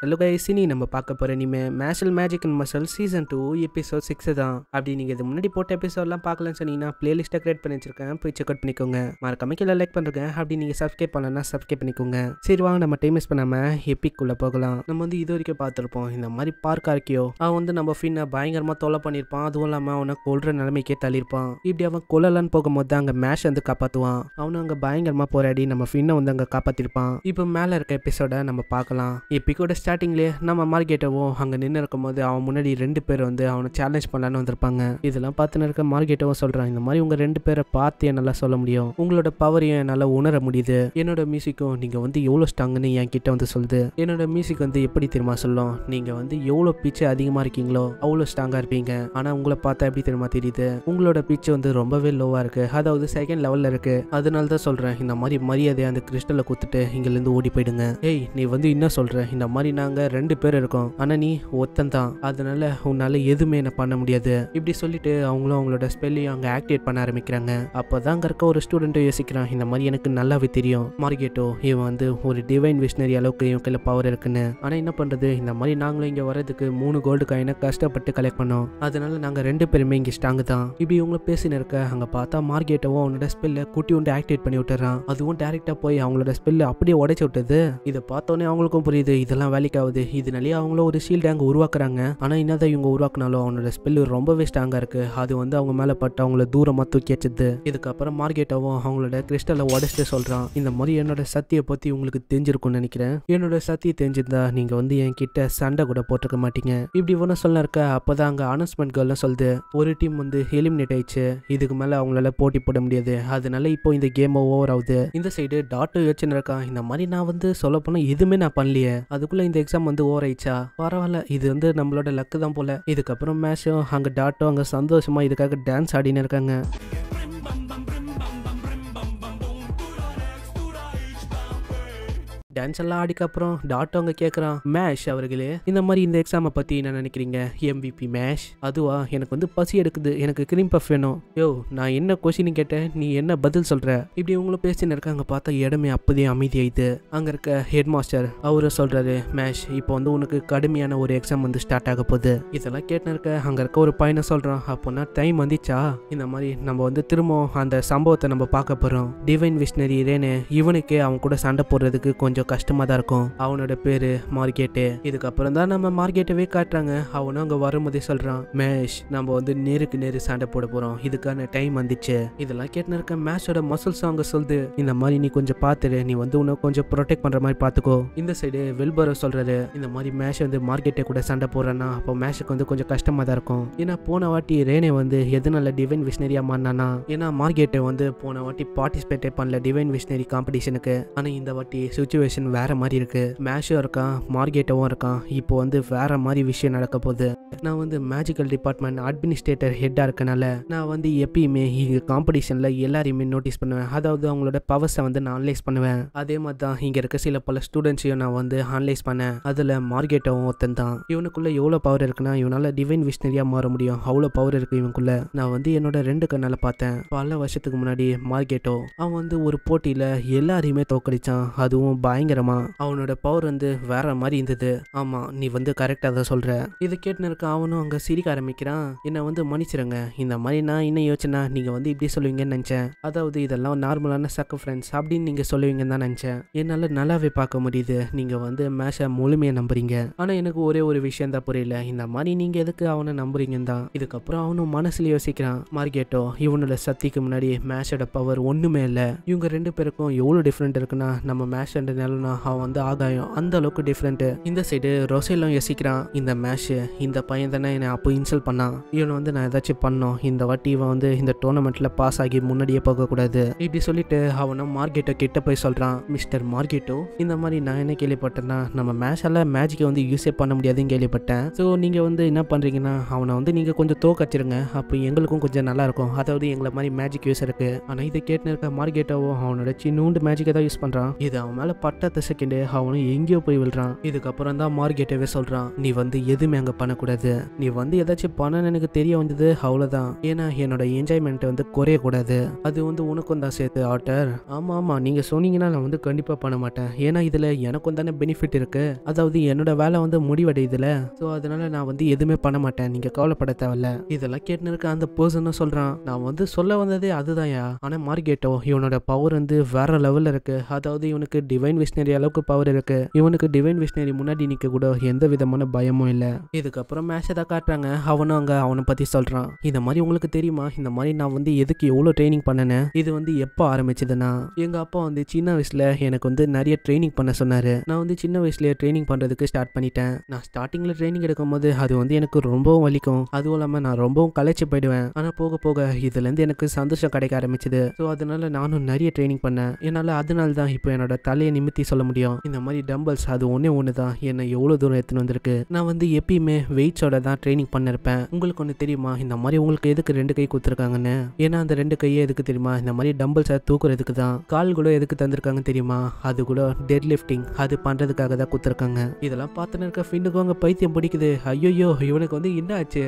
hello guys இனி நம்ம பார்க்க போகிற இனிமே Mashle magic and muscle season two episode six தான் அப்படி நீங்கள் இது முன்னாடி போட்ட எபிசோட்லாம் பார்க்கலன்னு சொன்னீங்கன்னா பிளேலிஸ்ட்டை கிரியேட் பண்ணி வச்சிருக்கேன் போய் செக் அவுட் பண்ணிக்கோங்க மறக்காம கீழே லைக் பண்ணுறேங்க அப்படி நீங்கள் சப்ஸ்கிரைப் பண்ணலன்னா சப்ஸ்கிரைப் பண்ணிக்கோங்க சரி வாங்க நம்ம டைம் மிஸ் பண்ணாமல் எப்பிக்குள்ளே போகலாம் நம்ம வந்து இது வரைக்கும் பார்த்துருப்போம் இந்த மாதிரி பார்க் இருக்கியோ அவன் வந்து நம்ம ஃபின்னை பயங்கரமாக தொலை பண்ணியிருப்பான் அதுவும் இல்லாமல் அவனை கொள்ற நிலைமைக்கே தள்ளியிருப்பான் இப்படி அவன் கொல்லலான்னு போகும்போது தான் அங்கே மேஷ் வந்து காப்பாற்றுவான் அவனை அங்கே பயங்கரமாக போராடி நம்ம ஃபின்னை வந்து அங்கே காப்பாற்றிருப்பான் இப்போ மேலே இருக்க எபிசோட நம்ம பார்க்கலாம் எப்பிக்கோட ஸ்டார்டிங்லேயே நம்ம மார்க்கெட்டவும் அங்கே நின்று இருக்கும்போது அவன் முன்னாடி ரெண்டு பேர் வந்து அவனை சேலஞ்ச் பண்ணலான்னு வந்திருப்பாங்க இதெல்லாம் பார்த்துன்னு இருக்க மார்க்கெட்டவும் சொல்கிறான் இந்த மாதிரி உங்கள் ரெண்டு பேரை பார்த்து என்னால் சொல்ல முடியும் உங்களோட பவரையும் என்னால் உணர முடியுது என்னோட மியூசிக்கும் நீங்கள் வந்து எவ்வளோ ஸ்ட்ராங்குன்னு என் கிட்ட வந்து சொல்லுது என்னோட மியூசிக் வந்து எப்படி தெரியுமா சொல்லும் நீங்கள் வந்து எவ்வளோ பிச்சு அதிகமாக இருக்கீங்களோ அவ்வளோ ஸ்ட்ராங்காக இருப்பீங்க ஆனால் உங்களை பார்த்தா எப்படி தெரியுமா தெரியுது உங்களோட பிச்சு வந்து ரொம்பவே லோவாக இருக்குது அதாவது செகண்ட் லெவலில் இருக்குது அதனால தான் சொல்கிறேன் இந்த மாதிரி மரியாதையை அந்த கிறிஸ்டலில் கொடுத்துட்டு இங்கேருந்து ஓடி போயிடுங்க ஏய் நீ வந்து என்ன சொல்கிற இந்த மாதிரி நாங்கள் ரெண்டு பேர் இருக்கோம் ஆனால் நீ ஒத்தன் தான் அதனால உன்னால் எதுவுமே என்ன பண்ண முடியாது இப்படி சொல்லிட்டு அவங்களும் அவங்களோட ஸ்பெல்லையும் அங்கே ஆக்டிவேட் பண்ண ஆரம்பிக்கிறாங்க அப்போ தான் அங்கே இருக்க ஒரு ஸ்டூடெண்ட்டை யோசிக்கிறான் இந்த மாதிரி எனக்கு நல்லாவே தெரியும் மார்கெட்டோ இவன் வந்து ஒரு டிவைன் மிஷினரி அளவுக்கு இவன் கையில் பவர் இருக்குன்னு ஆனால் என்ன பண்ணுறது இந்த மாதிரி நாங்களும் இங்கே வரதுக்கு மூணு கோல்டு காயினை கஷ்டப்பட்டு கலெக்ட் பண்ணோம் அதனால நாங்கள் ரெண்டு பேருமே இங்கே ஸ்ட்ராங்கு தான் இப்படி இவங்கள பேசின்னு இருக்க அங்கே பார்த்தா மார்கெட்டவும் அவனோட ஸ்பெல்ல குட்டி ஒன்று ஆக்டிவேட் பண்ணி விட்டுறான் அதுவும் டேரெக்டாக போய் அவங்களோட ஸ்பெல்ல அப்படியே உடைச்சி விட்டது இதை பார்த்தோன்னே அவங்களுக்கும் புரியுது இதெல்லாம் வேலை வேலைக்கு ஆகுது இதனாலே அவங்களும் ஒரு ஷீல்டு அங்கே உருவாக்குறாங்க ஆனால் என்னதான் இவங்க உருவாக்குனாலும் அவனோட ஸ்பெல் ரொம்பவே ஸ்ட்ராங்காக இருக்கு அது வந்து அவங்க மேலே பட்டு அவங்கள தூரமாக தூக்கி வச்சது இதுக்கப்புறம் மார்க்கெட்டாவும் அவங்களோட கிறிஸ்டலை உடச்சிட்டு சொல்கிறான் இந்த மாதிரி என்னோட சத்தியை பற்றி உங்களுக்கு தெரிஞ்சிருக்கும்னு நினைக்கிறேன் என்னோட சத்திய தெரிஞ்சிருந்தா நீங்கள் வந்து என் கிட்ட சண்டை கூட போட்டிருக்க மாட்டீங்க இப்படி ஒன்று சொல்ல இருக்க அப்போ தான் அங்கே அனௌன்ஸ்மெண்ட் சொல்லுது ஒரு டீம் வந்து எலிமினேட் ஆயிடுச்சு இதுக்கு மேலே அவங்களால போட்டி போட முடியாது அதனால இப்போ இந்த கேம் ஓவர் ஆகுது இந்த சைடு டாட்டு யோசனை இருக்கான் இந்த மாதிரி நான் வந்து சொல்ல போனால் எதுவுமே நான் பண்ணலையே அதுக்குள்ள இந்த இந்த எக்ஸாம் வந்து ஓவர் ஆயிடுச்சா பரவாயில்ல இது வந்து நம்மளோட லக்கு தான் போல இதுக்கப்புறம் மேஷும் அங்கே டாட்டும் அங்கே சந்தோஷமா இதுக்காக டான்ஸ் ஆடினு இருக்காங்க டான்ஸ் எல்லாம் ஆடிக்கப்புறம் டாட் அவங்க கேட்குறான் மேஷ் அவர்களே இந்த மாதிரி இந்த எக்ஸாமை பற்றி என்ன நினைக்கிறீங்க எம்விபி மேஷ் அதுவா எனக்கு வந்து பசி எடுக்குது எனக்கு கிரீம் பஃப் வேணும் யோ நான் என்ன கொஸ்டின் கேட்டேன் நீ என்ன பதில் சொல்கிற இப்படி இவங்களும் பேசின்னு இருக்காங்க பார்த்தா இடமே அப்போதே அமைதியாயிது அங்கே இருக்க ஹெட் மாஸ்டர் அவரை சொல்கிறாரு மேஷ் இப்போ வந்து உனக்கு கடுமையான ஒரு எக்ஸாம் வந்து ஸ்டார்ட் ஆக போகுது இதெல்லாம் கேட்டுன்னு இருக்க அங்கே இருக்க ஒரு பையனை சொல்கிறான் அப்போனா டைம் வந்துச்சா இந்த மாதிரி நம்ம வந்து திரும்ப அந்த சம்பவத்தை நம்ம பார்க்க போகிறோம் டிவைன் விஷ்ணரி ரேனு இவனுக்கே அவன் கூட சண்டை போடுறதுக்கு கொஞ்சம் கொஞ்சம் கஷ்டமாக தான் இருக்கும் அவனோட பேர் மார்க்கெட்டு இதுக்கப்புறம் தான் நம்ம மார்க்கெட்டவே காட்டுறாங்க அவனும் அங்கே வரும்போதே சொல்கிறான் மேஷ் நம்ம வந்து நேருக்கு நேரு சண்டை போட போகிறோம் இதுக்கான டைம் வந்துச்சு இதெல்லாம் கேட்டு இருக்க மேஷோட மசில்ஸ் அவங்க சொல்லுது இந்த மாதிரி நீ கொஞ்சம் பார்த்துரு நீ வந்து உன்னை கொஞ்சம் ப்ரொடெக்ட் பண்ணுற மாதிரி பார்த்துக்கோ இந்த சைடு வெல்பர சொல்கிறாரு இந்த மாதிரி மேஷ் வந்து மார்க்கெட்டை கூட சண்டை போடுறேன்னா அப்போ மேஷுக்கு வந்து கொஞ்சம் கஷ்டமாக தான் இருக்கும் ஏன்னா போன வாட்டி ரேனே வந்து எதனால டிவைன் விஷனரியா மாறினானா ஏன்னா மார்க்கெட்டை வந்து போன வாட்டி பார்ட்டிசிபேட்டே பண்ணல டிவைன் விஷனரி காம்படிஷனுக்கு ஆனால் இந்த வாட்டி சுச்சுவேஷன் சுச்சுவேஷன் வேறு மாதிரி இருக்கு மேஷும் இருக்கான் மார்கேட்டவும் இருக்கான் இப்போ வந்து வேறு மாதிரி விஷயம் நடக்க போகுது நான் வந்து மேஜிக்கல் டிபார்ட்மெண்ட் அட்மினிஸ்ட்ரேட்டர் ஹெட்டாக இருக்கனால நான் வந்து எப்பயுமே இங்கே காம்படிஷனில் எல்லாரையுமே நோட்டீஸ் பண்ணுவேன் அதாவது அவங்களோட பவர்ஸை வந்து நான் அனலைஸ் பண்ணுவேன் அதே மாதிரி தான் இங்கே இருக்க சில பல ஸ்டூடெண்ட்ஸையும் நான் வந்து அனலைஸ் பண்ணேன் அதில் மார்கெட்டவும் ஒருத்தன் தான் இவனுக்குள்ளே எவ்வளோ பவர் இருக்குன்னா இவனால் டிவைன் விஷ்னரியாக மாற முடியும் அவ்வளோ பவர் இருக்குது இவனுக்குள்ள நான் வந்து என்னோட ரெண்டு கண்ணால் பார்த்தேன் பல வருஷத்துக்கு முன்னாடி மார்கெட்டோ அவன் வந்து ஒரு போட்டியில் எல்லாரையுமே தோக்கடிச்சான் அதுவும் பயங்கர பயங்கரமா அவனோட பவர் வந்து வேற மாதிரி இருந்தது ஆமா நீ வந்து கரெக்டா தான் சொல்ற இது கேட்டு இருக்க அவனும் அங்க சிரிக்க ஆரம்பிக்கிறான் என்ன வந்து மன்னிச்சிருங்க இந்த மாதிரி நான் என்ன யோசனை நீங்க வந்து இப்படி சொல்லுவீங்கன்னு நினைச்சேன் அதாவது இதெல்லாம் நார்மலான சக்க ஃப்ரெண்ட்ஸ் அப்படின்னு நீங்க சொல்லுவீங்கன்னு தான் நினைச்சேன் என்னால நல்லாவே பார்க்க முடியுது நீங்க வந்து மேஷை முழுமையை நம்புறீங்க ஆனா எனக்கு ஒரே ஒரு விஷயம் தான் புரியல இந்த மாதிரி நீங்க எதுக்கு அவனை நம்புறீங்கன்னு தான் இதுக்கப்புறம் அவனும் மனசுல யோசிக்கிறான் மார்க்கெட்டோ இவனோட சக்திக்கு முன்னாடி மேஷோட பவர் ஒண்ணுமே இல்லை இவங்க ரெண்டு பேருக்கும் எவ்வளவு டிஃப்ரெண்ட் இருக்குன்னா நம்ம மேஷ் நலுனாஹா வந்து ஆதாயம் அந்த அளவுக்கு டிஃப்ரெண்ட்டு இந்த சைடு ரொசைலும் யோசிக்கிறான் இந்த மேட்ச்சு இந்த பையன் தானே என்னை அப்போ இன்சல் பண்ணான் இவனை வந்து நான் ஏதாச்சும் பண்ணோம் இந்த வாட்டி இவன் வந்து இந்த டோர்னமெண்ட்டில் பாஸ் ஆகி முன்னாடியே போகக்கூடாது இப்படி சொல்லிட்டு அவனை மார்க்கெட்டோ கிட்ட போய் சொல்கிறான் மிஸ்டர் மார்க்கெட்டோ இந்த மாதிரி நான் என்ன கேள்விப்பட்டேன்னா நம்ம மேட்சால் மேஜிக்கை வந்து யூஸே பண்ண முடியாதுன்னு கேள்விப்பட்டேன் ஸோ நீங்கள் வந்து என்ன பண்ணுறீங்கன்னா அவனை வந்து நீங்கள் கொஞ்சம் தோக்கச்சிருங்க அப்போ எங்களுக்கும் கொஞ்சம் நல்லாயிருக்கும் அதாவது எங்களை மாதிரி மேஜிக் யூஸ் இருக்குது ஆனால் இதை கேட்டுன்னு இருக்க மார்க்கெட்டோவோ அவனோட சின்னூண்டு மேஜிக்கை தான் யூஸ் பண்ணுறான் இது அவன் மேலே பட் பட் செகண்டே செகண்ட் அவனும் எங்கேயோ போய் விழுறான் இதுக்கப்புறம் தான் மார்கெட்டவே சொல்றான் நீ வந்து எதுவுமே அங்க பண்ணக்கூடாது நீ வந்து ஏதாச்சும் பண்ணனு எனக்கு தெரிய வந்தது அவ்வளவுதான் ஏன்னா என்னோட என்ஜாய்மெண்ட் வந்து குறைய கூடாது அது வந்து உனக்கும் தான் சேர்த்து ஆட்டர் ஆமா ஆமா நீங்க சொன்னீங்கன்னா நான் வந்து கண்டிப்பா பண்ண மாட்டேன் ஏன்னா இதுல எனக்கும் தானே பெனிஃபிட் இருக்கு அதாவது என்னோட வேலை வந்து முடிவடையுதுல ஸோ அதனால நான் வந்து எதுவுமே பண்ண மாட்டேன் நீங்க கவலைப்பட தேவையில்ல இதெல்லாம் கேட்டுன்னு இருக்க அந்த பர்சனும் சொல்றான் நான் வந்து சொல்ல வந்ததே அதுதான்யா ஆனா மார்கெட்டோ இவனோட பவர் வந்து வேற லெவல்ல இருக்கு அதாவது இவனுக்கு டிவைன் விஷ்ணரி அளவுக்கு பவர் இருக்கு இவனுக்கு டிவைன் விஷ்ணரி முன்னாடி நிற்க கூட எந்த விதமான பயமும் இல்லை இதுக்கப்புறம் மேஷை தான் காட்டுறாங்க அவனும் அங்கே அவனை பற்றி சொல்கிறான் இந்த மாதிரி உங்களுக்கு தெரியுமா இந்த மாதிரி நான் வந்து எதுக்கு எவ்வளோ ட்ரைனிங் பண்ணனேன் இது வந்து எப்போ ஆரம்பிச்சதுன்னா எங்கள் அப்பா வந்து சின்ன வயசில் எனக்கு வந்து நிறைய ட்ரைனிங் பண்ண சொன்னார் நான் வந்து சின்ன வயசுலேயே ட்ரைனிங் பண்ணுறதுக்கு ஸ்டார்ட் பண்ணிட்டேன் நான் ஸ்டார்டிங்கில் ட்ரைனிங் எடுக்கும்போது அது வந்து எனக்கு ரொம்பவும் வலிக்கும் அதுவும் இல்லாமல் நான் ரொம்பவும் களைச்சு போயிடுவேன் ஆனால் போக போக இதுலேருந்து எனக்கு சந்தோஷம் கிடைக்க ஆரம்பிச்சது ஸோ அதனால நானும் நிறைய ட்ரைனிங் பண்ணேன் என்னால் அதனால தான் இப்போ என்னோட தலையை நிமித்த பற்றி சொல்ல முடியும் இந்த மாதிரி டம்பல்ஸ் அது ஒன்றே ஒன்று தான் என்னை எவ்வளோ தூரம் எடுத்துன்னு வந்திருக்கு நான் வந்து எப்பயுமே வெயிட்ஸோட தான் ட்ரைனிங் பண்ணிருப்பேன் உங்களுக்கு ஒன்று தெரியுமா இந்த மாதிரி உங்களுக்கு எதுக்கு ரெண்டு கை கொடுத்துருக்காங்கன்னு ஏன்னா அந்த ரெண்டு கையே எதுக்கு தெரியுமா இந்த மாதிரி டம்பல்ஸை தூக்குறதுக்கு தான் கால் கூட எதுக்கு தந்திருக்காங்க தெரியுமா அது கூட டெட் லிஃப்டிங் அது பண்ணுறதுக்காக தான் கொடுத்துருக்காங்க இதெல்லாம் பார்த்துன்னு இருக்க ஃபின்னுக்கு பைத்தியம் பிடிக்குது ஐயோயோ இவனுக்கு வந்து என்ன ஆச்சு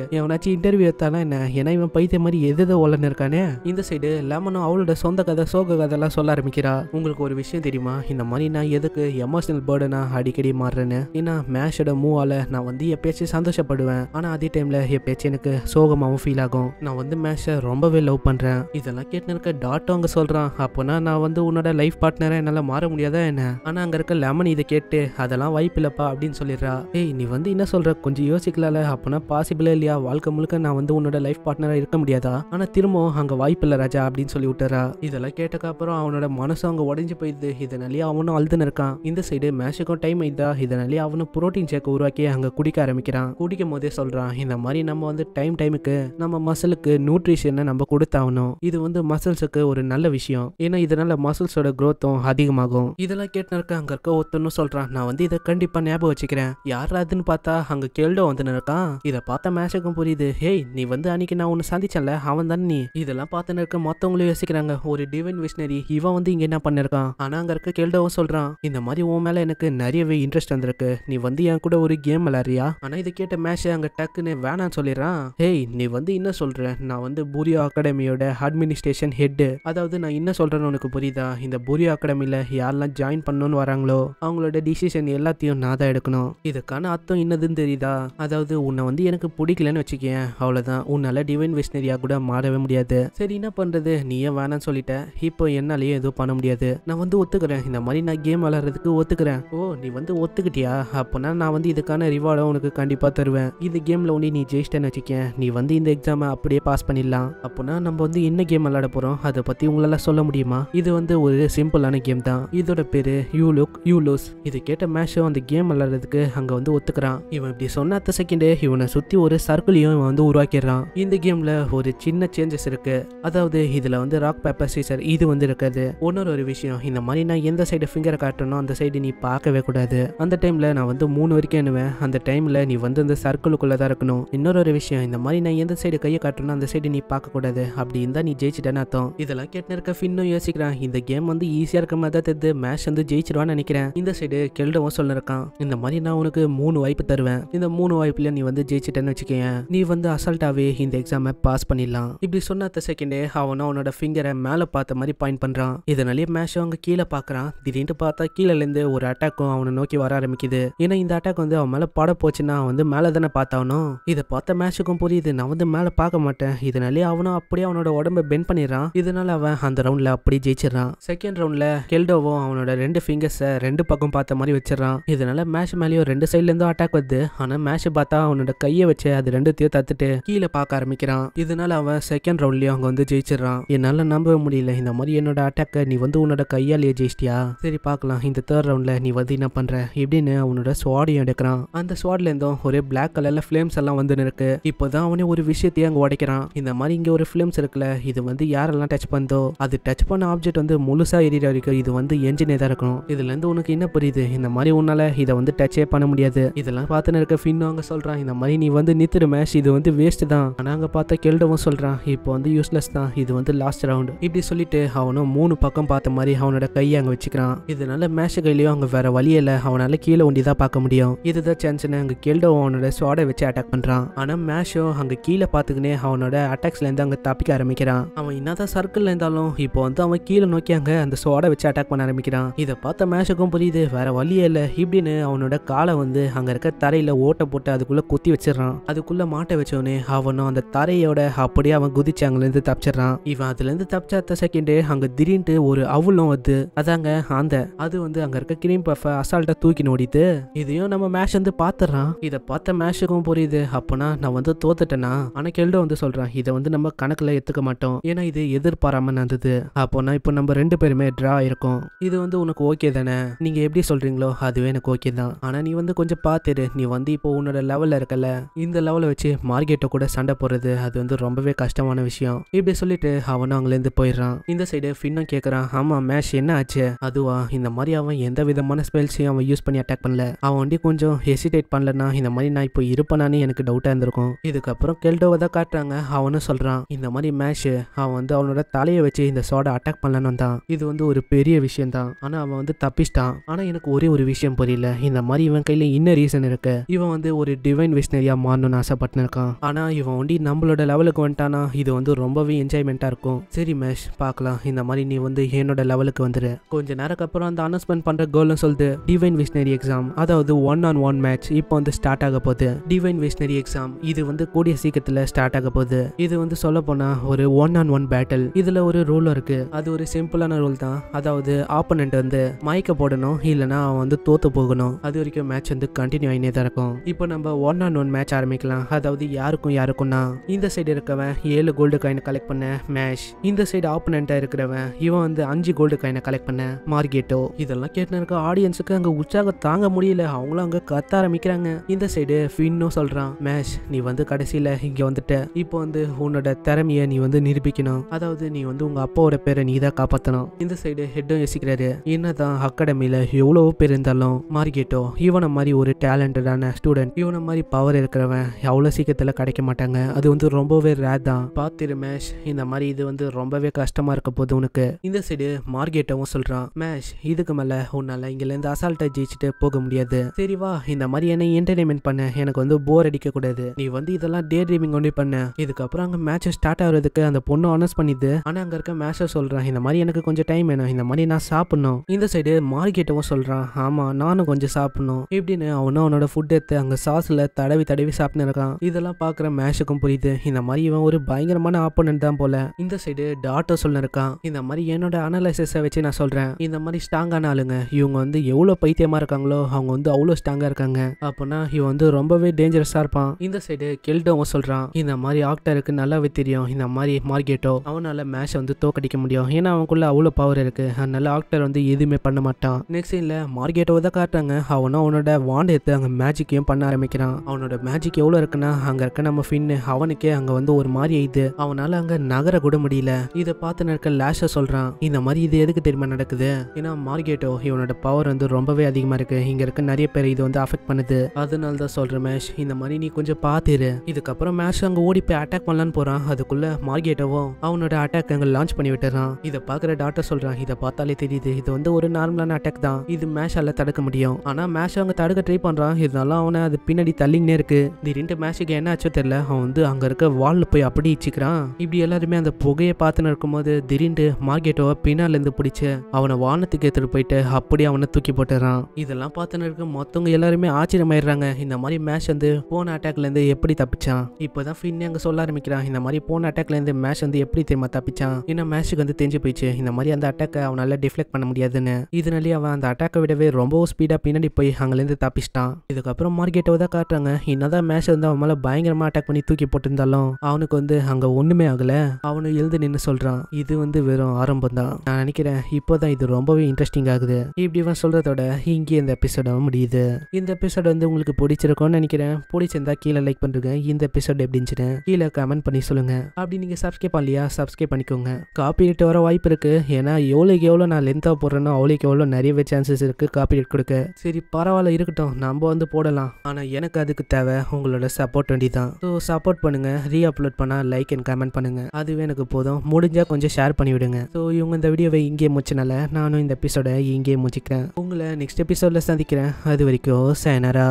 இன்டர்வியூ எடுத்தானா என்ன ஏன்னா இவன் பைத்தியம் மாதிரி எது ஒலன்னு இருக்கானே இந்த சைடு லெமனும் அவளோட சொந்த கதை சோக கதை எல்லாம் சொல்ல ஆரம்பிக்கிறா உங்களுக்கு ஒரு விஷயம் தெரியுமா இந்த மாதிரி நான் எதுக்கு எமோஷனல் பேர்டனா அடிக்கடி மாறுறேன்னு ஏன்னா மேஷோட மூவால் நான் வந்து எப்பயாச்சும் சந்தோஷப்படுவேன் ஆனால் அதே டைமில் எப்பயாச்சும் எனக்கு சோகமாகவும் ஃபீல் ஆகும் நான் வந்து மேஷை ரொம்பவே லவ் பண்ணுறேன் இதெல்லாம் கேட்டு இருக்க டாட்டோ அங்கே சொல்கிறான் அப்போனா நான் வந்து உன்னோட லைஃப் பார்ட்னரை என்னால் மாற முடியாதா என்ன ஆனால் அங்கே இருக்க லெமன் இதை கேட்டு அதெல்லாம் வாய்ப்பு இல்லப்பா அப்படின்னு சொல்லிடுறா ஏய் நீ வந்து என்ன சொல்கிற கொஞ்சம் யோசிக்கலால அப்போனா பாசிபிளே இல்லையா வாழ்க்கை முழுக்க நான் வந்து உன்னோட லைஃப் பார்ட்னராக இருக்க முடியாதா ஆனால் திரும்பவும் அங்கே வாய்ப்பு இல்ல ராஜா அப்படின்னு சொல்லி விட்டுறா இதெல்லாம் கேட்டக்கப்புறம் அவனோட மனசு அங்க உடஞ்சி போயிடுது இதனாலேயே அவனும் அழுதுன்னு இருக்கான் இந்த சைடு மேஷுக்கும் டைம் இதா இதனாலே அவனும் புரோட்டீன் ஷேக் உருவாக்கி அங்கே குடிக்க ஆரம்பிக்கிறான் குடிக்கும் போதே சொல்கிறான் இந்த மாதிரி நம்ம வந்து டைம் டைமுக்கு நம்ம மசிலுக்கு நியூட்ரிஷனை நம்ம கொடுத்தாகணும் இது வந்து மசில்ஸுக்கு ஒரு நல்ல விஷயம் ஏன்னா இதனால மசில்ஸோட க்ரோத்தும் அதிகமாகும் இதெல்லாம் கேட்டுனருக்கு அங்கே இருக்க ஒருத்தனும் சொல்கிறான் நான் வந்து இதை கண்டிப்பாக ஞாபகம் வச்சுக்கிறேன் யார் யாராதுன்னு பார்த்தா அங்கே கேள்டோ வந்து இருக்கான் இதை பார்த்தா மேஷுக்கும் புரியுது ஹேய் நீ வந்து அன்னைக்கு நான் ஒன்று சந்திச்சல அவன் தான் நீ இதெல்லாம் பார்த்துன்னு இருக்க மற்றவங்களும் யோசிக்கிறாங்க ஒரு டிவைன் விஷ்ணரி இவன் வந்து இங்கே என்ன பண்ணிருக்கான் ஆனால் அங்கே இருக்க கேள்டோவும் சொல்கிறான் சொல்கிறான் இந்த மாதிரி உன் மேலே எனக்கு நிறையவே இன்ட்ரெஸ்ட் வந்திருக்கு நீ வந்து என் கூட ஒரு கேம் விளாட்றியா ஆனால் இது கேட்ட மேட்சை அங்கே டக்குன்னு வேணான்னு சொல்லிடுறான் ஹேய் நீ வந்து என்ன சொல்கிற நான் வந்து பூரியோ அகாடமியோட அட்மினிஸ்ட்ரேஷன் ஹெட்டு அதாவது நான் என்ன சொல்கிறேன்னு உனக்கு புரியுதா இந்த பூரியோ அகாடமியில் யாரெல்லாம் ஜாயின் பண்ணணும்னு வராங்களோ அவங்களோட டிசிஷன் எல்லாத்தையும் நான் தான் எடுக்கணும் இதுக்கான அர்த்தம் என்னதுன்னு தெரியுதா அதாவது உன்னை வந்து எனக்கு பிடிக்கலன்னு வச்சுக்கேன் அவ்வளோதான் உன்னால் டிவைன் வெஸ்னரியாக கூட மாறவே முடியாது சரி என்ன பண்ணுறது ஏன் வேணான்னு சொல்லிட்டேன் இப்போ என்னாலேயே எதுவும் பண்ண முடியாது நான் வந்து ஒத்துக்கிறேன் இந்த மாதிரி நான் கேம் விளாட்றதுக்கு ஒத்துக்கிறேன் ஓ நீ வந்து ஒத்துக்கிட்டியா அப்போனா நான் வந்து இதுக்கான ரிவார்டை உனக்கு கண்டிப்பாக தருவேன் இது கேமில் ஒன்று நீ ஜெயிச்சிட்டேன்னு வச்சுக்கேன் நீ வந்து இந்த எக்ஸாமை அப்படியே பாஸ் பண்ணிடலாம் அப்போனா நம்ம வந்து என்ன கேம் விளாட போகிறோம் அதை பற்றி உங்களால் சொல்ல முடியுமா இது வந்து ஒரு சிம்பிளான கேம் தான் இதோட பேர் யூ லுக் யூ லூஸ் இது கேட்ட மேஷோ அந்த கேம் விளாட்றதுக்கு அங்கே வந்து ஒத்துக்கிறான் இவன் இப்படி சொன்ன அத்த செகண்டே இவனை சுற்றி ஒரு சர்க்கிளையும் இவன் வந்து உருவாக்கிடுறான் இந்த கேமில் ஒரு சின்ன சேஞ்சஸ் இருக்கு அதாவது இதில் வந்து ராக் பேப்பர் சீசர் இது வந்து இருக்காது ஒன்னொரு ஒரு விஷயம் இந்த மாதிரி நான் எந்த சைடு ஃபிங்கரை காட்டணும் அந்த சைடு நீ பார்க்கவே கூடாது அந்த டைமில் நான் வந்து மூணு வரைக்கும் எண்ணுவேன் அந்த டைமில் நீ வந்து அந்த சர்க்கிளுக்குள்ளே தான் இருக்கணும் இன்னொரு ஒரு விஷயம் இந்த மாதிரி நான் எந்த சைடு கையை காட்டணும் அந்த சைடு நீ பார்க்கக்கூடாது அப்படி இருந்தால் நீ ஜெயிச்சிட்டேன்னு அர்த்தம் இதெல்லாம் கேட்டு இருக்க ஃபின்னும் யோசிக்கிறான் இந்த கேம் வந்து ஈஸியாக இருக்க மாதிரி தான் தெரிஞ்சு மேட்ச் வந்து ஜெயிச்சிருவான்னு நினைக்கிறேன் இந்த சைடு கெல்டவும் சொல்லிருக்கான் இந்த மாதிரி நான் உனக்கு மூணு வாய்ப்பு தருவேன் இந்த மூணு வாய்ப்புல நீ வந்து ஜெயிச்சிட்டேன்னு வச்சுக்கேன் நீ வந்து அசால்ட்டாவே இந்த எக்ஸாமை பாஸ் பண்ணிடலாம் இப்படி சொன்ன செகண்டே அவனும் அவனோட ஃபிங்கரை மேலே பார்த்த மாதிரி பாயிண்ட் பண்ணுறான் இதனாலே மேஷ் அவங்க கீழே பாக்குறான் திடீர்னு பார்த்தா கீழேருந்து ஒரு அட்டாக்கும் அவனை நோக்கி வர ஆரம்பிக்குது ஏன்னா இந்த அட்டாக் வந்து அவன் மேலே பட போச்சுன்னா வந்து மேல தானே பார்த்தவனும் இதை பார்த்த மேட்சுக்கும் புரியுது நான் வந்து மேலே பார்க்க மாட்டேன் இதனாலே அவனும் அப்படியே அவனோட உடம்பை பெண்ட் பண்ணிடுறான் இதனால அவன் அந்த ரவுண்ட்ல அப்படியே ஜெயிச்சிடறான் செகண்ட் ரவுண்ட்ல கெல்டோவும் அவனோட ரெண்டு ஃபிங்கர்ஸை ரெண்டு பக்கம் பார்த்த மாதிரி வச்சிடறான் இதனால மேட்ச் மேலேயும் ரெண்டு இருந்தும் அட்டாக் வருது ஆனால் மேட்ச் பார்த்தா அவனோட கையை வச்சு அது ரெண்டுத்தையும் தத்துட்டு கீழே பார்க்க ஆரம்பிக்கிறான் இதனால அவன் செகண்ட் ரவுண்ட்லயும் அவங்க வந்து ஜெயிச்சிடறான் என்னால் நம்பவே முடியல இந்த மாதிரி என்னோட அட்டாக்கை நீ வந்து உன்னோட கையாலேயே ஜெயிச்சிட்டியா சரி பார்க்கலாம் இந்த தேர்ட் ரவுண்டில் நீ வந்து என்ன பண்ணுற எப்படின்னு அவனோட ஸ்வாடையும் எடுக்கிறான் அந்த ஸ்வாட்லேருந்தும் ஒரே பிளாக் கலரில் ஃப்ளேம்ஸ் எல்லாம் வந்து இருக்கு இப்போ தான் அவனே ஒரு விஷயத்தையும் அங்கே உடைக்கிறான் இந்த மாதிரி இங்கே ஒரு ஃபிலிம்ஸ் இருக்குல்ல இது வந்து யாரெல்லாம் டச் பண்ணுதோ அது டச் பண்ண ஆப்ஜெக்ட் வந்து முழுசாக எரியிற வரைக்கும் இது வந்து என்ஜினே தான் இருக்கணும் இதுலேருந்து உனக்கு என்ன புரியுது இந்த மாதிரி உன்னால இதை வந்து டச்சே பண்ண முடியாது இதெல்லாம் பார்த்துன்னு இருக்க ஃபின்னு அவங்க சொல்கிறான் இந்த மாதிரி நீ வந்து நித்துரு மேஷ் இது வந்து வேஸ்ட் தான் ஆனால் அங்கே பார்த்தா கெல்டவும் சொல்கிறான் இப்போ வந்து யூஸ்லெஸ் தான் இது வந்து லாஸ்ட் ரவுண்ட் இப்படி சொல்லிட்டு அவனும் மூணு பக்கம் பார்த்த மாதிரி அவனோட கையை அங்கே வச்சுக்கிறான் இதனால மேஷ கையிலயும் அவங்க வேற வழி இல்லை அவனால கீழே ஒண்டி தான் பார்க்க முடியும் இதுதான் சான்ஸ் அங்க கெல்டோ அவனோட சுவாட வச்சு அட்டாக் பண்றான் ஆனா மேஷோ அங்க கீழே பாத்துக்கினே அவனோட அட்டாக்ஸ்ல இருந்து அங்க தப்பிக்க ஆரம்பிக்கிறான் அவன் என்னதான் சர்க்கிள்ல இருந்தாலும் இப்போ வந்து அவன் கீழே நோக்கி அங்க அந்த சுவாட வச்சு அட்டாக் பண்ண ஆரம்பிக்கிறான் இதை பார்த்த மேஷக்கும் புரியுது வேற வழி இல்லை இப்படின்னு அவனோட காலை வந்து அங்க இருக்க தரையில ஓட்ட போட்டு அதுக்குள்ள குத்தி வச்சிடறான் அதுக்குள்ள மாட்டை வச்சவனே அவனும் அந்த தரையோட அப்படியே அவன் குதிச்சு இருந்து தப்பிச்சிடறான் இவன் அதுல இருந்து தப்பிச்ச செகண்டு அங்க திடீர்னு ஒரு அவுளும் வருது அதாங்க அந்த அது வந்து அங்க இருக்க கிரீம் பஃப அசால்ட்டா தூக்கி நோடித்து இதையும் நம்ம மேஷ் வந்து பாத்துறான் இதை பார்த்த மேஷுக்கும் புரியுது அப்பனா நான் வந்து தோத்துட்டேனா ஆனா கெல்டோ வந்து சொல்றான் இதை வந்து நம்ம கணக்குல எடுத்துக்க மாட்டோம் ஏன்னா இது எதிர்பாராம நடந்தது அப்போனா இப்போ நம்ம ரெண்டு பேருமே ட்ரா இருக்கோம் இது வந்து உனக்கு ஓகே தானே நீங்க எப்படி சொல்றீங்களோ அதுவே எனக்கு ஓகே தான் ஆனா நீ வந்து கொஞ்சம் பாத்துரு நீ வந்து இப்போ உன்னோட லெவல்ல இருக்கல இந்த லெவல வச்சு மார்க்கெட்டை கூட சண்டை போடுறது அது வந்து ரொம்பவே கஷ்டமான விஷயம் இப்படி சொல்லிட்டு அவனும் அங்கிலேருந்து போயிடுறான் இந்த சைடு ஃபின்னும் கேட்கறான் ஆமா மேஷ் என்ன ஆச்சு அதுவா இந்த மாதிரி அவன் எந்த விதமான ஸ்பெல்ஸையும் அவன் யூஸ் பண்ணி அட்டாக் பண்ணல அவன் வண்டி கொஞ்சம் ஹெசிடேட் பண்ணலன்னா இந்த மாதிரி நான் இப்போ இருப்பேனான்னு எனக்கு டவுட்டாக இருந்திருக்கும் இதுக்கப்புறம் கெல்டோவை தான் காட்டுறாங்க அவனும் சொல்கிறான் இந்த மாதிரி மேஷ் அவன் வந்து அவனோட தலையை வச்சு இந்த சோடை அட்டாக் பண்ணலன்னு தான் இது வந்து ஒரு பெரிய விஷயம் தான் ஆனால் அவன் வந்து தப்பிச்சிட்டான் ஆனால் எனக்கு ஒரே ஒரு விஷயம் புரியல இந்த மாதிரி இவன் கையில் இன்னும் ரீசன் இருக்கு இவன் வந்து ஒரு டிவைன் விஷ்னரியாக மாறணும்னு ஆசைப்பட்டு இருக்கான் ஆனால் இவன் வண்டி நம்மளோட லெவலுக்கு வந்துட்டானா இது வந்து ரொம்பவே என்ஜாய்மெண்ட்டாக இருக்கும் சரி மேஷ் பார்க்கலாம் இந்த மாதிரி நீ வந்து என்னோட லெவலுக்கு வந்துடு கொஞ்ச நேரம் அந்த அனௌன்ஸ்மெண்ட் பண்ற கோல் சொல்லுது டிவைன் விஷ்னரி எக்ஸாம் அதாவது ஒன் ஆன் ஒன் மேட்ச் இப்போ வந்து ஸ்டார்ட் ஆக போகுது டிவைன் விஷ்னரி எக்ஸாம் இது வந்து கூடிய சீக்கிரத்தில் ஸ்டார்ட் ஆக போகுது இது வந்து சொல்ல போனா ஒரு ஒன் ஆன் ஒன் பேட்டில் இதுல ஒரு ரூல் இருக்கு அது ஒரு சிம்பிளான ரூல் தான் அதாவது ஆப்பனண்ட் வந்து மயக்க போடணும் இல்லைனா அவன் வந்து தோத்து போகணும் அது வரைக்கும் மேட்ச் வந்து கண்டினியூ ஆகினே தான் இருக்கும் இப்போ நம்ம ஒன் ஆன் ஒன் மேட்ச் ஆரம்பிக்கலாம் அதாவது யாருக்கும் யாருக்கும்னா இந்த சைடு இருக்கவன் ஏழு கோல்டு காயின் கலெக்ட் பண்ண மேஷ் இந்த சைடு ஆப்பனண்டா இருக்கிறவன் இவன் வந்து அஞ்சு கோல்டு காயினை கலெக்ட் பண்ண மார்கேட்டோ ஹீரோ இதெல்லாம் கேட்டு இருக்க ஆடியன்ஸுக்கு அங்க உற்சாக தாங்க முடியல அவங்களும் அங்க கத்த ஆரம்பிக்கிறாங்க இந்த சைடு ஃபின்னும் சொல்றான் மேஷ் நீ வந்து கடைசியில இங்க வந்துட்ட இப்போ வந்து உன்னோட திறமைய நீ வந்து நிரூபிக்கணும் அதாவது நீ வந்து உங்க அப்பாவோட பேரை நீ தான் காப்பாத்தணும் இந்த சைடு ஹெட்டும் யோசிக்கிறாரு என்னதான் அகாடமியில எவ்வளவு பேர் இருந்தாலும் மார்க்கெட்டோ இவனை மாதிரி ஒரு டேலண்டடான ஸ்டூடெண்ட் இவனை மாதிரி பவர் இருக்கிறவன் எவ்வளவு சீக்கிரத்தில் கிடைக்க மாட்டாங்க அது வந்து ரொம்பவே ரேர் தான் பாத்திரு மேஷ் இந்த மாதிரி இது வந்து ரொம்பவே கஷ்டமா இருக்க போது உனக்கு இந்த சைடு மார்க்கெட்டவும் சொல்றான் மேஷ் இதுக்கு மேலே உன்னால் இங்கேருந்து அசால்ட்டாக ஜெயிச்சுட்டு போக முடியாது சரி வா இந்த மாதிரி என்னை என்டர்டைன்மெண்ட் பண்ண எனக்கு வந்து போர் அடிக்கக்கூடாது நீ வந்து இதெல்லாம் டே ட்ரீமிங் கொண்டு பண்ண இதுக்கப்புறம் அங்கே மேட்சஸ் ஸ்டார்ட் ஆகிறதுக்கு அந்த பொண்ணு ஆனஸ் பண்ணிது ஆனால் அங்கே இருக்க மேட்சை சொல்கிறான் இந்த மாதிரி எனக்கு கொஞ்சம் டைம் வேணும் இந்த மாதிரி நான் சாப்பிடணும் இந்த சைடு மார்க்கெட்டவும் சொல்கிறான் ஆமா நானும் கொஞ்சம் சாப்பிடணும் இப்படின்னு அவனும் அவனோட ஃபுட் எடுத்து அங்கே சாஸில் தடவி தடவி சாப்பிட்டு இருக்கான் இதெல்லாம் பார்க்குற மேஷுக்கும் புரியுது இந்த மாதிரி இவன் ஒரு பயங்கரமான ஆப்போனன்ட் தான் போல இந்த சைடு டாட்டர் சொல்ல இருக்கான் இந்த மாதிரி என்னோட அனலைசிஸ வச்சு நான் சொல்கிறேன் இந்த மாதிரி ஸ்ட்ராங்கான ஆளுங்க இவங்க வந்து எவ்வளோ பைத்தியமாக இருக்காங்களோ அவங்க வந்து அவ்வளோ ஸ்ட்ராங்காக இருக்காங்க அப்படின்னா இவன் வந்து ரொம்பவே டேஞ்சரஸாக இருப்பான் இந்த சைடு கெல்டோவும் சொல்கிறான் இந்த மாதிரி ஆக்டருக்கு நல்லாவே தெரியும் இந்த மாதிரி மார்க்கெட்டோ அவனால் மேட்ச் வந்து தோக்கடிக்க முடியும் ஏன்னா அவனுக்குள்ள அவ்வளோ பவர் இருக்குது அதனால ஆக்டர் வந்து எதுவுமே பண்ண மாட்டான் நெக்ஸ்ட் சீனில் மார்க்கெட்டோ தான் காட்டுறாங்க அவனும் அவனோட வாண்ட எடுத்து அங்கே மேஜிக்கையும் பண்ண ஆரம்பிக்கிறான் அவனோட மேஜிக் எவ்வளோ இருக்குன்னா அங்கே இருக்க நம்ம ஃபின்னு அவனுக்கே அங்கே வந்து ஒரு மாதிரி ஆயிடுது அவனால் அங்கே நகர கூட முடியல இதை பார்த்து நடக்க லேஷை சொல்கிறான் இந்த மாதிரி இது எதுக்கு தெரியுமா நடக்குது ஏன்னா மார்கேட்டோ இவனோட பவர் வந்து ரொம்பவே அதிகமாக இருக்குது இங்கே இருக்க நிறைய பேர் இது வந்து அஃபெக்ட் பண்ணுது அதனால தான் சொல்கிறேன் மேஷ் இந்த மாதிரி நீ கொஞ்சம் பார்த்துரு இதுக்கப்புறம் மேஷ் அங்கே ஓடி போய் அட்டாக் பண்ணலான்னு போகிறான் அதுக்குள்ளே மார்கேட்டோவும் அவனோட அட்டாக் அங்க லான்ச் பண்ணி விட்டுறான் இதை பார்க்குற டாக்டர் சொல்கிறான் இதை பார்த்தாலே தெரியுது இது வந்து ஒரு நார்மலான அட்டாக் தான் இது மேஷால தடுக்க முடியும் ஆனால் மேஷ் அவங்க தடுக்க ட்ரை பண்ணுறான் இதனால அவனை அது பின்னாடி தள்ளிங்கன்னே இருக்கு திடீர்னு மேஷுக்கு என்ன ஆச்சோ தெரில அவன் வந்து அங்கே இருக்க வாலில் போய் அப்படி இச்சிக்கிறான் இப்படி எல்லாருமே அந்த புகையை பார்த்துன்னு இருக்கும்போது திடீர்னு மார்க்கெட்டோவை இருந்து பிடிச்சி அவனை வானத்துக்கு எடுத்துகிட்டு போயிட்டு அப்படியே அவனை தூக்கி போட்டுறான் இதெல்லாம் பார்த்துன்னு இருக்க மொத்தவங்க எல்லாருமே ஆச்சரியமாயிடுறாங்க இந்த மாதிரி மேஷ் வந்து போன அட்டாக்லேருந்து எப்படி தப்பிச்சான் இப்போ தான் ஃபின்னே அங்கே சொல்ல ஆரம்பிக்கிறான் இந்த மாதிரி போன அட்டாக்லேருந்து மேஷ் வந்து எப்படி தெரியுமா தப்பிச்சான் ஏன்னா மேஷுக்கு வந்து தெரிஞ்சு போயிடுச்சு இந்த மாதிரி அந்த அட்டாக்கை அவனால் டிஃப்ளெக்ட் பண்ண முடியாதுன்னு இதனாலேயே அவன் அந்த அட்டாக்கை விடவே ரொம்பவும் ஸ்பீடாக பின்னாடி போய் அங்கேருந்து தப்பிச்சிட்டான் இதுக்கப்புறம் மார்க்கெட்டை தான் காட்டுறாங்க என்னதான் மேஷ் வந்து அவன் மேலே பயங்கரமாக அட்டாக் பண்ணி தூக்கி போட்டிருந்தாலும் அவனுக்கு வந்து அங்கே ஒன்றுமே ஆகலை அவனு எழுந்து நின்று சொல்கிறான் இது வந்து வெறும் ஆரம்பம் தான் நான் நினைக்கிறேன் இப்போ தான் இது ரொம்பவே இன்ட்ரெஸ்டிங் ஆகுது இப்படி இவன் சொல்கிறதோட இங்கே இந்த எபிசோட முடியுது இந்த எபிசோட் வந்து உங்களுக்கு பிடிச்சிருக்கும்னு நினைக்கிறேன் பிடிச்சிருந்தா கீழே லைக் பண்ணுங்க இந்த எபிசோட் எப்படி இருந்துச்சுன்னு கீழே கமெண்ட் பண்ணி சொல்லுங்க அப்படி நீங்க சப்ஸ்கிரைப் பண்ணலையா சப்ஸ்கிரைப் பண்ணிக்கோங்க காப்பிரைட் வர வாய்ப்பு இருக்குது ஏன்னா எவ்வளோக்கு எவ்வளோ நான் லென்த்தாக போடுறேனோ அவ்வளோக்கு எவ்வளோ நிறையவே சான்சஸ் காப்பி காப்பிரைட் கொடுக்க சரி பரவாயில்ல இருக்கட்டும் நம்ம வந்து போடலாம் ஆனால் எனக்கு அதுக்கு தேவை உங்களோட சப்போர்ட் வேண்டி தான் ஸோ சப்போர்ட் பண்ணுங்க ரீ அப்லோட் பண்ணால் லைக் அண்ட் கமெண்ட் பண்ணுங்க அதுவே எனக்கு போதும் முடிஞ்சால் கொஞ்சம் ஷேர் பண்ணிவிடுங்க ஸோ இவங்க இந்த வீடியோவை இங்கே முடிச்சனால நானும் இந்த எபிசோடை இங்கே முடிச்சுக்கிறேன் உங்களை நெக்ஸ்ட் எபிசோடில் சந்திக்கிறேன் அது வரைக்கும் சேனரா